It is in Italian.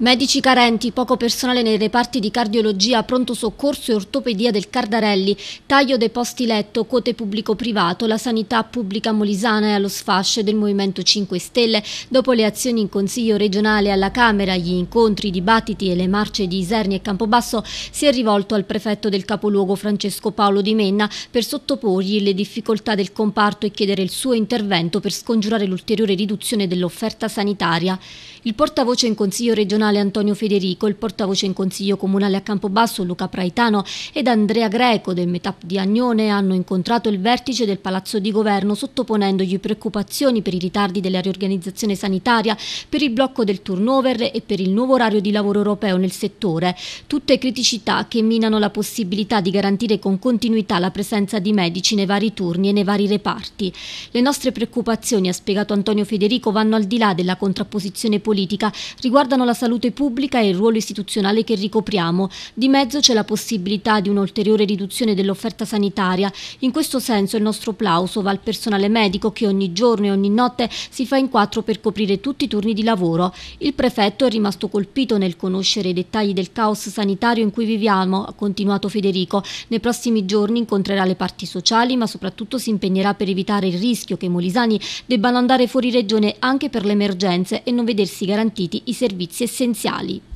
Medici carenti, poco personale nei reparti di cardiologia, pronto soccorso e ortopedia del Cardarelli, taglio dei posti letto, quote pubblico-privato, la sanità pubblica molisana è allo sfascio del Movimento 5 Stelle. Dopo le azioni in Consiglio regionale alla Camera, gli incontri, i dibattiti e le marce di Iserni e Campobasso, si è rivolto al prefetto del capoluogo Francesco Paolo Di Menna per sottoporgli le difficoltà del comparto e chiedere il suo intervento per scongiurare l'ulteriore riduzione dell'offerta sanitaria. Il portavoce in Consiglio regionale comunale Antonio Federico, il portavoce in consiglio comunale a Campobasso Luca Praitano ed Andrea Greco del Metap di Agnone hanno incontrato il vertice del Palazzo di Governo sottoponendogli preoccupazioni per i ritardi della riorganizzazione sanitaria, per il blocco del turnover e per il nuovo orario di lavoro europeo nel settore. Tutte criticità che minano la possibilità di garantire con continuità la presenza di medici nei vari turni e nei vari reparti. Le nostre preoccupazioni, ha spiegato Antonio Federico, vanno al di là della contrapposizione politica, riguardano la salute salute pubblica e il ruolo istituzionale che ricopriamo. Di mezzo c'è la possibilità di un'ulteriore riduzione dell'offerta sanitaria. In questo senso il nostro plauso va al personale medico che ogni giorno e ogni notte si fa in quattro per coprire tutti i turni di lavoro. Il prefetto è rimasto colpito nel conoscere i dettagli del caos sanitario in cui viviamo, ha continuato Federico. Nei prossimi giorni incontrerà le parti sociali ma soprattutto si impegnerà per evitare il rischio che i molisani debbano andare fuori regione anche per le emergenze e non vedersi garantiti i servizi essenziali ا ل ع